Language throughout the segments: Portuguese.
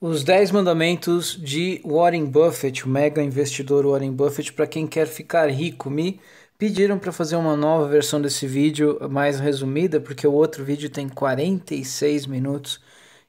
Os 10 mandamentos de Warren Buffett, o mega investidor Warren Buffett, para quem quer ficar rico. Me pediram para fazer uma nova versão desse vídeo, mais resumida, porque o outro vídeo tem 46 minutos.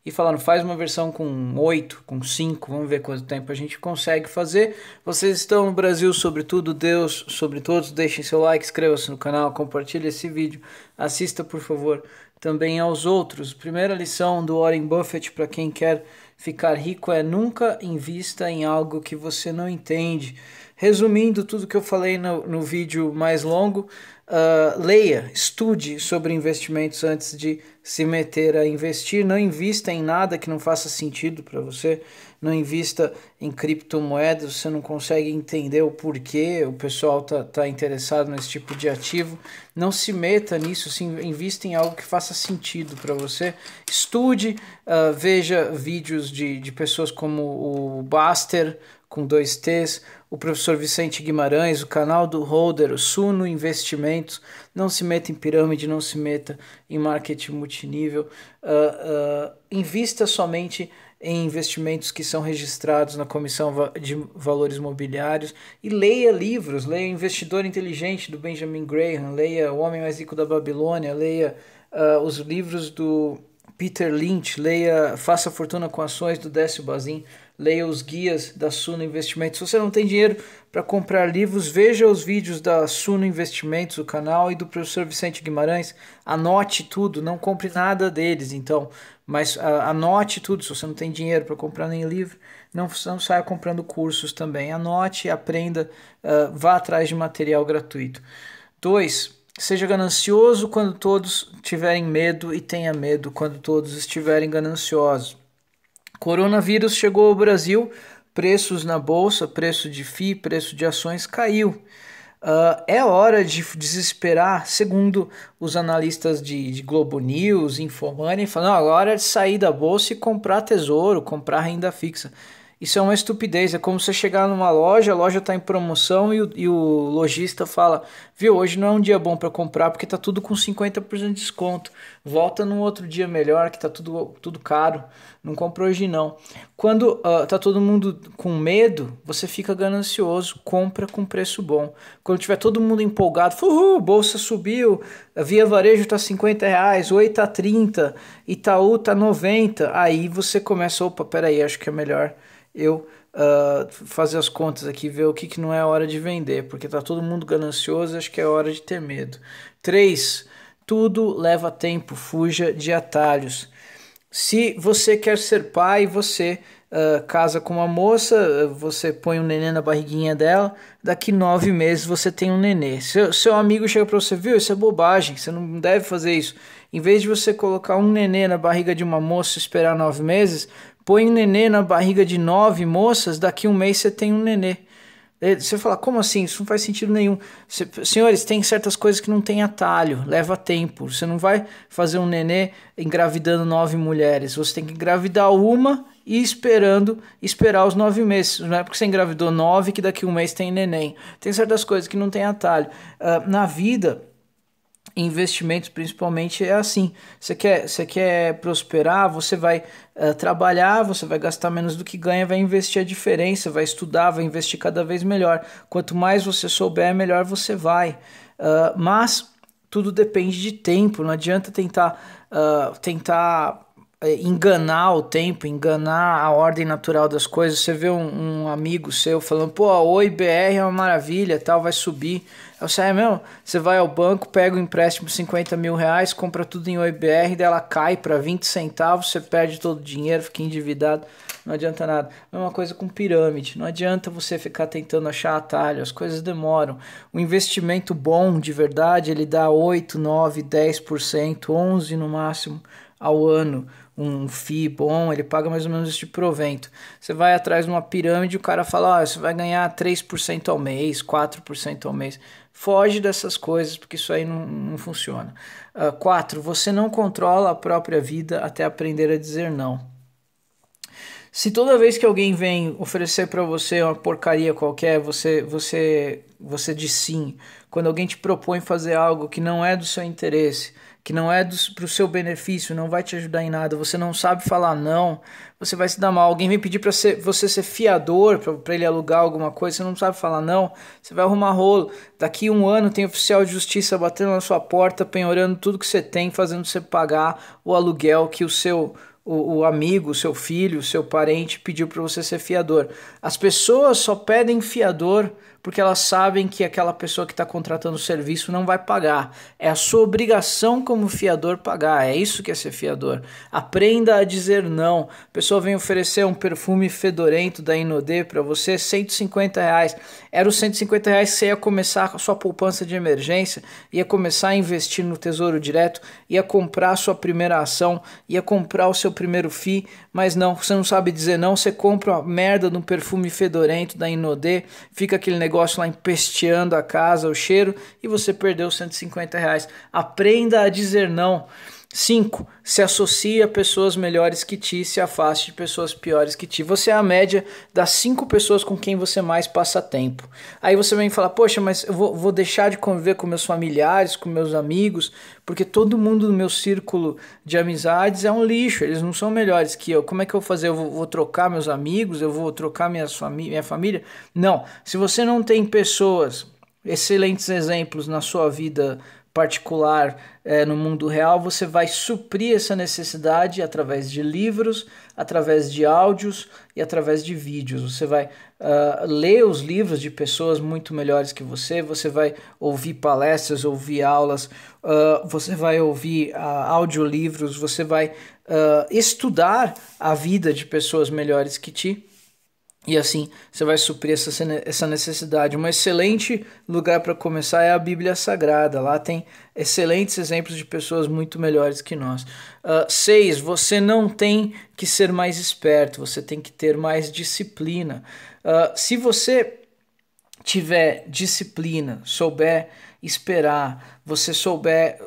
E falaram, faz uma versão com 8, com 5, vamos ver quanto tempo a gente consegue fazer. Vocês estão no Brasil, sobretudo, Deus, sobre todos, deixem seu like, inscreva-se no canal, compartilhe esse vídeo, assista, por favor, também aos outros. Primeira lição do Warren Buffett para quem quer Ficar rico é nunca invista em algo que você não entende, Resumindo tudo que eu falei no, no vídeo mais longo, uh, leia, estude sobre investimentos antes de se meter a investir. Não invista em nada que não faça sentido para você. Não invista em criptomoedas, você não consegue entender o porquê o pessoal está tá interessado nesse tipo de ativo. Não se meta nisso, se invista em algo que faça sentido para você. Estude, uh, veja vídeos de, de pessoas como o Baster, com dois T's, o professor Vicente Guimarães, o canal do Holder, o Suno Investimentos, não se meta em pirâmide, não se meta em marketing multinível, uh, uh, invista somente em investimentos que são registrados na Comissão de Valores Mobiliários e leia livros, leia Investidor Inteligente do Benjamin Graham, leia O Homem Mais Rico da Babilônia, leia uh, os livros do Peter Lynch, leia Faça Fortuna com Ações do Décio Bazin leia os guias da Suno Investimentos. Se você não tem dinheiro para comprar livros, veja os vídeos da Suno Investimentos, o canal, e do professor Vicente Guimarães. Anote tudo, não compre nada deles, então. Mas anote tudo. Se você não tem dinheiro para comprar nem livro, não, não saia comprando cursos também. Anote, aprenda, uh, vá atrás de material gratuito. 2. Seja ganancioso quando todos tiverem medo e tenha medo quando todos estiverem gananciosos. Coronavírus chegou ao Brasil, preços na bolsa, preço de FI, preço de ações caiu. Uh, é hora de desesperar, segundo os analistas de, de Globo News, Infomoney, falando agora é de sair da bolsa e comprar tesouro, comprar renda fixa. Isso é uma estupidez. É como você chegar numa loja, a loja está em promoção e o, e o lojista fala: Viu, hoje não é um dia bom para comprar porque está tudo com 50% de desconto. Volta num outro dia melhor que está tudo, tudo caro. Não compra hoje não. Quando uh, tá todo mundo com medo, você fica ganancioso. Compra com preço bom. Quando tiver todo mundo empolgado, uhul, bolsa subiu, a via varejo está 50 reais, oi tá 30, Itaú tá 90. Aí você começa: opa, peraí, acho que é melhor eu uh, fazer as contas aqui, ver o que, que não é hora de vender, porque está todo mundo ganancioso, acho que é hora de ter medo. 3. Tudo leva tempo, fuja de atalhos. Se você quer ser pai, você uh, casa com uma moça, você põe um nenê na barriguinha dela, daqui nove meses você tem um nenê. Seu, seu amigo chega para você, viu? Isso é bobagem, você não deve fazer isso. Em vez de você colocar um nenê na barriga de uma moça e esperar nove meses, Põe um nenê na barriga de nove moças, daqui um mês você tem um nenê. É, você fala, como assim? Isso não faz sentido nenhum. Você, senhores, tem certas coisas que não tem atalho, leva tempo. Você não vai fazer um nenê engravidando nove mulheres. Você tem que engravidar uma e esperando esperar os nove meses. Não é porque você engravidou nove que daqui um mês tem neném. Tem certas coisas que não tem atalho. Uh, na vida, investimentos principalmente é assim. Você quer, você quer prosperar, você vai uh, trabalhar, você vai gastar menos do que ganha, vai investir a diferença, vai estudar, vai investir cada vez melhor. Quanto mais você souber, melhor você vai. Uh, mas tudo depende de tempo, não adianta tentar, uh, tentar é, enganar o tempo, enganar a ordem natural das coisas. Você vê um, um amigo seu falando, pô, a Oi BR é uma maravilha, tal, vai subir. Eu sei, é mesmo? Você vai ao banco, pega o um empréstimo de 50 mil reais, compra tudo em Oi BR, dela cai para 20 centavos, você perde todo o dinheiro, fica endividado, não adianta nada. Mesma é coisa com pirâmide, não adianta você ficar tentando achar atalho, as coisas demoram. O investimento bom, de verdade, ele dá 8, 9, 10%, 11% no máximo ao ano, um FII bom, ele paga mais ou menos esse provento. Você vai atrás de uma pirâmide, o cara fala, ah, você vai ganhar 3% ao mês, 4% ao mês. Foge dessas coisas, porque isso aí não, não funciona. 4. Ah, você não controla a própria vida até aprender a dizer não. Se toda vez que alguém vem oferecer para você uma porcaria qualquer, você você você diz sim. Quando alguém te propõe fazer algo que não é do seu interesse, que não é para o seu benefício, não vai te ajudar em nada, você não sabe falar não, você vai se dar mal. Alguém vem pedir para você ser fiador, para ele alugar alguma coisa, você não sabe falar não, você vai arrumar rolo. Daqui um ano tem oficial de justiça batendo na sua porta, penhorando tudo que você tem, fazendo você pagar o aluguel que o seu o, o amigo, o seu filho, o seu parente pediu para você ser fiador. As pessoas só pedem fiador porque elas sabem que aquela pessoa que está contratando o serviço não vai pagar. É a sua obrigação como fiador pagar. É isso que é ser fiador. Aprenda a dizer não. A pessoa vem oferecer um perfume fedorento da Inodê para você, 150 reais. Era os 150 reais que você ia começar a sua poupança de emergência, ia começar a investir no Tesouro Direto, ia comprar a sua primeira ação, ia comprar o seu primeiro FII, mas não, você não sabe dizer não, você compra a merda de um perfume fedorento da Inodê, fica aquele negócio negócio lá empesteando a casa, o cheiro, e você perdeu 150 reais. Aprenda a dizer não. 5. Se associa a pessoas melhores que ti, se afaste de pessoas piores que ti. Você é a média das cinco pessoas com quem você mais passa tempo. Aí você vem falar, poxa, mas eu vou, vou deixar de conviver com meus familiares, com meus amigos, porque todo mundo no meu círculo de amizades é um lixo, eles não são melhores que eu. Como é que eu vou fazer? Eu vou, vou trocar meus amigos? Eu vou trocar minha família? Não. Se você não tem pessoas, excelentes exemplos na sua vida particular é, no mundo real, você vai suprir essa necessidade através de livros, através de áudios e através de vídeos. Você vai uh, ler os livros de pessoas muito melhores que você, você vai ouvir palestras, ouvir aulas, uh, você vai ouvir uh, audiolivros, você vai estudar a vida de pessoas melhores que ti e assim você vai suprir essa, essa necessidade. Um excelente lugar para começar é a Bíblia Sagrada. Lá tem excelentes exemplos de pessoas muito melhores que nós. Uh, seis, você não tem que ser mais esperto, você tem que ter mais disciplina. Uh, se você tiver disciplina, souber esperar, você souber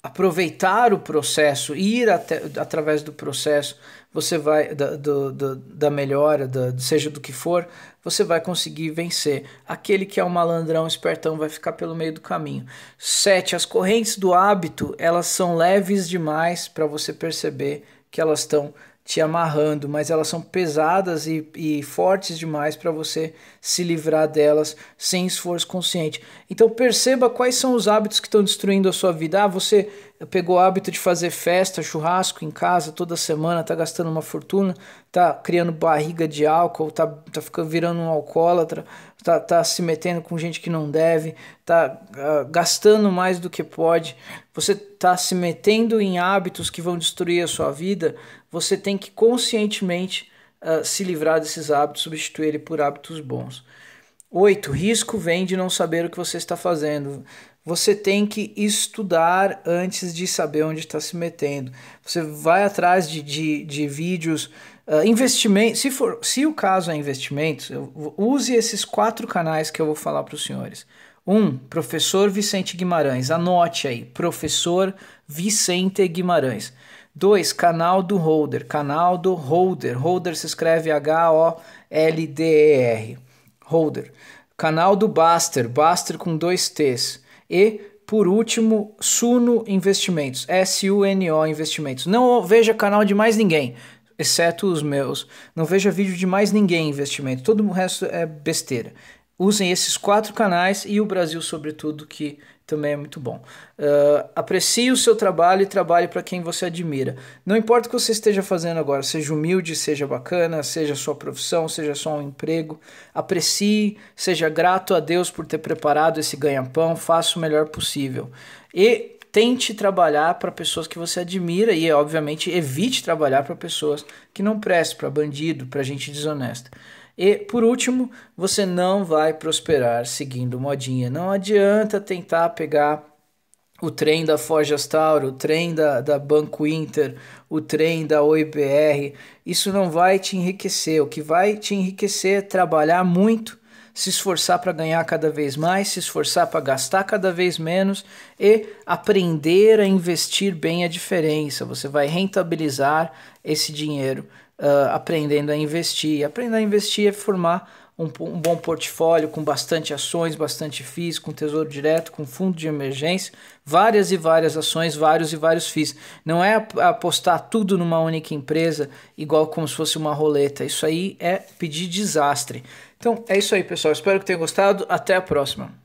aproveitar o processo, ir até, através do processo você vai da, do, do, da melhora, da, seja do que for, você vai conseguir vencer. Aquele que é um malandrão, espertão, vai ficar pelo meio do caminho. 7. As correntes do hábito, elas são leves demais para você perceber que elas estão te amarrando, mas elas são pesadas e, e fortes demais para você se livrar delas sem esforço consciente. Então perceba quais são os hábitos que estão destruindo a sua vida. Ah, você pegou o hábito de fazer festa, churrasco em casa toda semana, tá gastando uma fortuna, tá criando barriga de álcool, tá, tá ficando virando um alcoólatra tá, tá se metendo com gente que não deve, tá uh, gastando mais do que pode, você tá se metendo em hábitos que vão destruir a sua vida, você tem que conscientemente uh, se livrar desses hábitos, substituir ele por hábitos bons. 8. Risco vem de não saber o que você está fazendo você tem que estudar antes de saber onde está se metendo. Você vai atrás de, de, de vídeos, uh, investimento. Se, for, se o caso é investimentos, eu, use esses quatro canais que eu vou falar para os senhores. Um, professor Vicente Guimarães. Anote aí, professor Vicente Guimarães. Dois, canal do Holder. Canal do Holder. Holder se escreve H-O-L-D-E-R. Holder. Canal do Baster. Baster com dois T's. E por último, Suno Investimentos, S-U-N-O Investimentos. Não veja canal de mais ninguém, exceto os meus. Não veja vídeo de mais ninguém em investimento. Todo o resto é besteira. Usem esses quatro canais e o Brasil, sobretudo, que também é muito bom. Uh, aprecie o seu trabalho e trabalhe para quem você admira. Não importa o que você esteja fazendo agora, seja humilde, seja bacana, seja sua profissão, seja só um emprego, aprecie, seja grato a Deus por ter preparado esse ganha-pão, faça o melhor possível. E tente trabalhar para pessoas que você admira e, obviamente, evite trabalhar para pessoas que não prestam, para bandido, para gente desonesta. E por último, você não vai prosperar seguindo modinha. Não adianta tentar pegar o trem da Forjas Astauro, o trem da, da Banco Inter, o trem da OIBR. Isso não vai te enriquecer. O que vai te enriquecer é trabalhar muito, se esforçar para ganhar cada vez mais, se esforçar para gastar cada vez menos e aprender a investir bem a diferença. Você vai rentabilizar esse dinheiro uh, aprendendo a investir. aprender a investir é formar um, um, bom portfólio com bastante ações, bastante FIIs, com tesouro direto, com fundo de emergência, várias e várias ações, vários e vários FIIs. Não é apostar tudo numa única empresa, igual como se fosse uma roleta. Isso aí é pedir desastre. Então é isso aí, pessoal. Espero que tenham gostado. Até a próxima.